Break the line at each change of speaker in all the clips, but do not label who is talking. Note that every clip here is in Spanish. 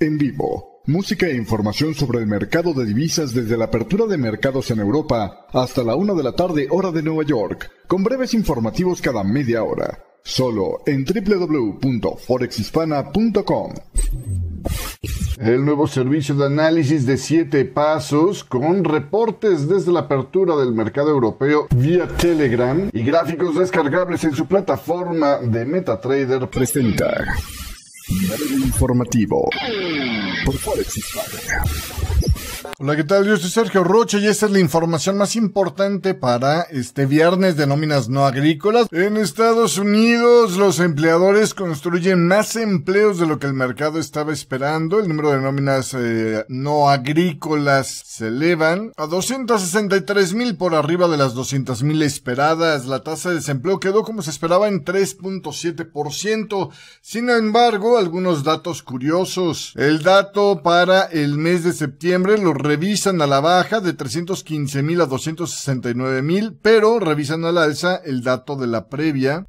en vivo. Música e información sobre el mercado de divisas desde la apertura de mercados en Europa hasta la una de la tarde hora de Nueva York, con breves informativos cada media hora, solo en www.forexhispana.com. El nuevo servicio de análisis de siete pasos con reportes desde la apertura del mercado europeo vía Telegram y gráficos descargables en su plataforma de MetaTrader presenta. Informativo por Forex Hispania. Hola, ¿qué tal? Yo soy Sergio Rocha y esta es la información más importante para este viernes de nóminas no agrícolas. En Estados Unidos, los empleadores construyen más empleos de lo que el mercado estaba esperando. El número de nóminas eh, no agrícolas se elevan a 263 mil por arriba de las 200 mil esperadas. La tasa de desempleo quedó como se esperaba en 3.7%. Sin embargo, algunos datos curiosos. El dato para el mes de septiembre, revisan a la baja de 315 mil a 269 mil, pero revisan la alza el dato de la previa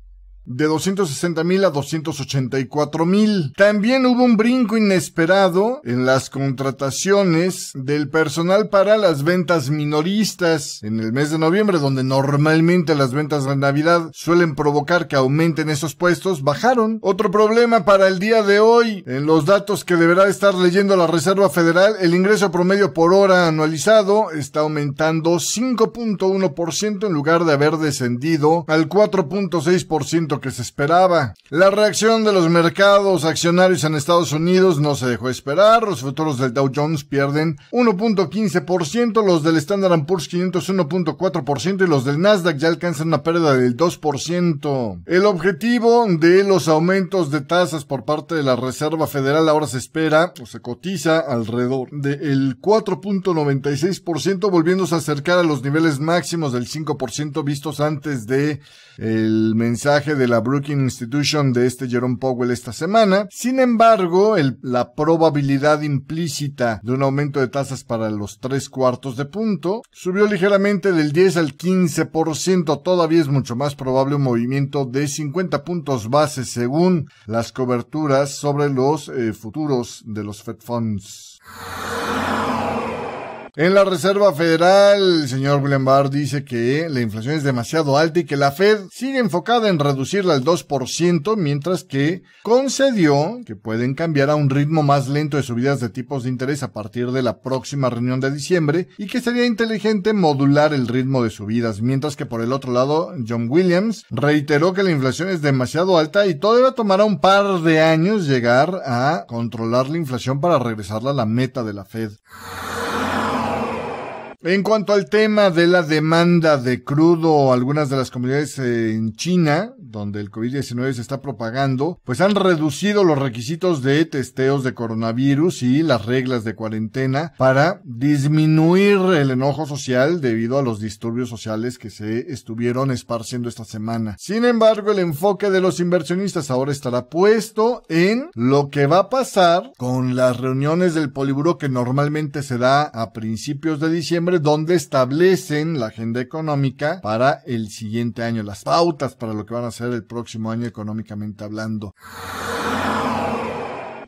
de 260 mil a 284 mil. También hubo un brinco inesperado en las contrataciones del personal para las ventas minoristas en el mes de noviembre, donde normalmente las ventas de Navidad suelen provocar que aumenten esos puestos, bajaron. Otro problema para el día de hoy, en los datos que deberá estar leyendo la Reserva Federal, el ingreso promedio por hora anualizado está aumentando 5.1% en lugar de haber descendido al 4.6% que se esperaba. La reacción de los mercados accionarios en Estados Unidos no se dejó esperar. Los futuros del Dow Jones pierden 1.15%, los del Standard Poor's 500 1.4% y los del Nasdaq ya alcanzan una pérdida del 2%. El objetivo de los aumentos de tasas por parte de la Reserva Federal ahora se espera o se cotiza alrededor del 4.96%, volviéndose a acercar a los niveles máximos del 5% vistos antes de el mensaje de la Brookings Institution de este Jerome Powell esta semana. Sin embargo, la probabilidad implícita de un aumento de tasas para los tres cuartos de punto subió ligeramente del 10 al 15%. Todavía es mucho más probable un movimiento de 50 puntos base según las coberturas sobre los eh, futuros de los Fed Funds. En la Reserva Federal, el señor William Barr dice que la inflación es demasiado alta y que la Fed sigue enfocada en reducirla al 2%, mientras que concedió que pueden cambiar a un ritmo más lento de subidas de tipos de interés a partir de la próxima reunión de diciembre y que sería inteligente modular el ritmo de subidas, mientras que por el otro lado, John Williams reiteró que la inflación es demasiado alta y todavía tomará un par de años llegar a controlar la inflación para regresarla a la meta de la Fed. En cuanto al tema de la demanda de crudo, algunas de las comunidades eh, en China donde el COVID-19 se está propagando, pues han reducido los requisitos de testeos de coronavirus y las reglas de cuarentena para disminuir el enojo social debido a los disturbios sociales que se estuvieron esparciendo esta semana. Sin embargo, el enfoque de los inversionistas ahora estará puesto en lo que va a pasar con las reuniones del Poliburo que normalmente se da a principios de diciembre, donde establecen la agenda económica para el siguiente año, las pautas para lo que van a el próximo año económicamente hablando.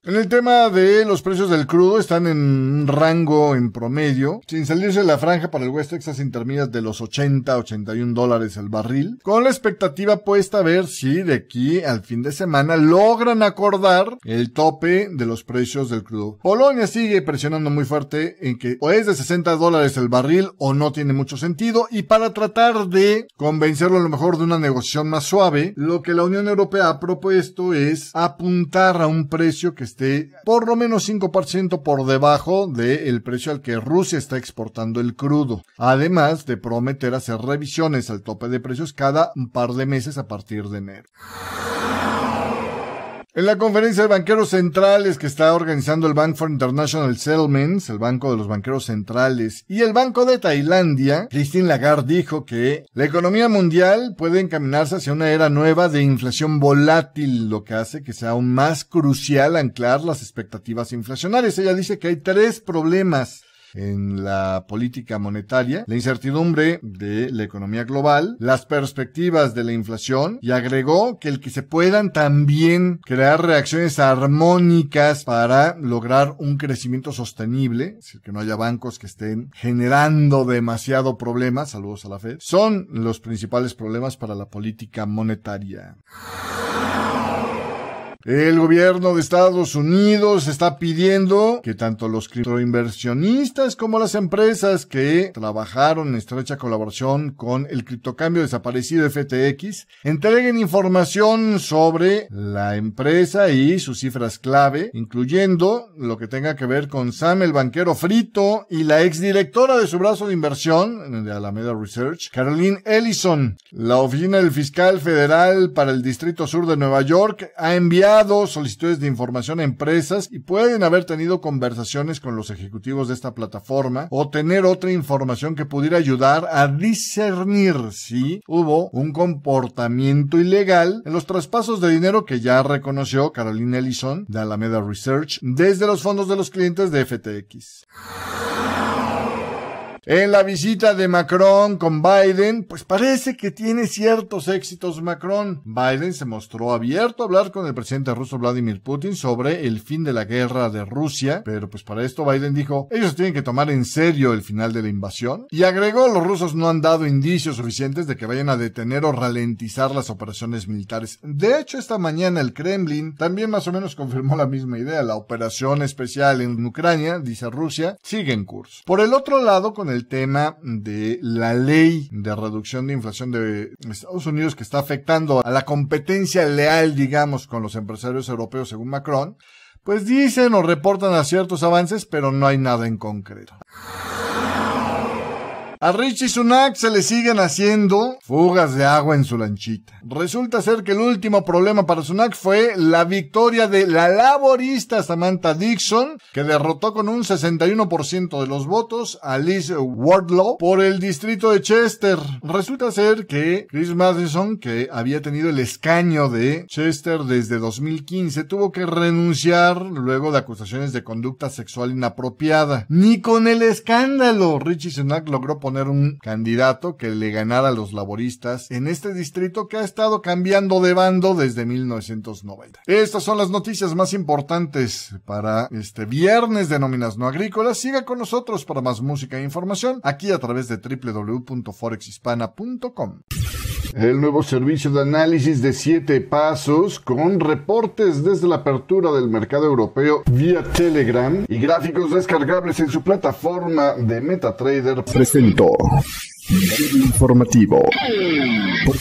En el tema de los precios del crudo están en un rango en promedio, sin salirse de la franja para el West Texas intermedias de los 80 81 dólares el barril, con la expectativa puesta a ver si de aquí al fin de semana logran acordar el tope de los precios del crudo. Polonia sigue presionando muy fuerte en que o es de 60 dólares el barril o no tiene mucho sentido y para tratar de convencerlo a lo mejor de una negociación más suave, lo que la Unión Europea ha propuesto es apuntar a un precio que este, por lo menos 5% por debajo del precio al que Rusia está exportando el crudo, además de prometer hacer revisiones al tope de precios cada par de meses a partir de enero. En la conferencia de banqueros centrales que está organizando el Bank for International Settlements, el Banco de los Banqueros Centrales, y el Banco de Tailandia, Christine Lagarde dijo que la economía mundial puede encaminarse hacia una era nueva de inflación volátil, lo que hace que sea aún más crucial anclar las expectativas inflacionarias. Ella dice que hay tres problemas en la política monetaria, la incertidumbre de la economía global, las perspectivas de la inflación y agregó que el que se puedan también crear reacciones armónicas para lograr un crecimiento sostenible, es decir, que no haya bancos que estén generando demasiado problemas, saludos a la Fed, son los principales problemas para la política monetaria. El gobierno de Estados Unidos está pidiendo que tanto los criptoinversionistas como las empresas que trabajaron en estrecha colaboración con el criptocambio desaparecido FTX entreguen información sobre la empresa y sus cifras clave, incluyendo lo que tenga que ver con Sam el banquero frito y la exdirectora de su brazo de inversión de Alameda Research, Caroline Ellison. La oficina del fiscal federal para el Distrito Sur de Nueva York ha enviado solicitudes de información a empresas y pueden haber tenido conversaciones con los ejecutivos de esta plataforma o tener otra información que pudiera ayudar a discernir si hubo un comportamiento ilegal en los traspasos de dinero que ya reconoció Carolina Ellison de Alameda Research desde los fondos de los clientes de FTX. En la visita de Macron con Biden, pues parece que tiene ciertos éxitos Macron. Biden se mostró abierto a hablar con el presidente ruso Vladimir Putin sobre el fin de la guerra de Rusia, pero pues para esto Biden dijo, ellos tienen que tomar en serio el final de la invasión. Y agregó, los rusos no han dado indicios suficientes de que vayan a detener o ralentizar las operaciones militares. De hecho, esta mañana el Kremlin también más o menos confirmó la misma idea. La operación especial en Ucrania, dice Rusia, sigue en curso. Por el otro lado, con el tema de la ley de reducción de inflación de Estados Unidos que está afectando a la competencia leal, digamos, con los empresarios europeos, según Macron, pues dicen o reportan a ciertos avances, pero no hay nada en concreto. A Richie Sunak se le siguen haciendo fugas de agua en su lanchita. Resulta ser que el último problema para Sunak fue la victoria de la laborista Samantha Dixon, que derrotó con un 61% de los votos a Liz Wardlow por el distrito de Chester. Resulta ser que Chris Madison, que había tenido el escaño de Chester desde 2015, tuvo que renunciar luego de acusaciones de conducta sexual inapropiada. Ni con el escándalo, Richie Sunak logró un candidato que le ganara a los laboristas en este distrito que ha estado cambiando de bando desde 1990. Estas son las noticias más importantes para este viernes de nóminas no agrícolas. Siga con nosotros para más música e información aquí a través de www.forexhispana.com. El nuevo servicio de análisis de siete pasos con reportes desde la apertura del mercado europeo vía Telegram y gráficos descargables en su plataforma de MetaTrader presentó informativo por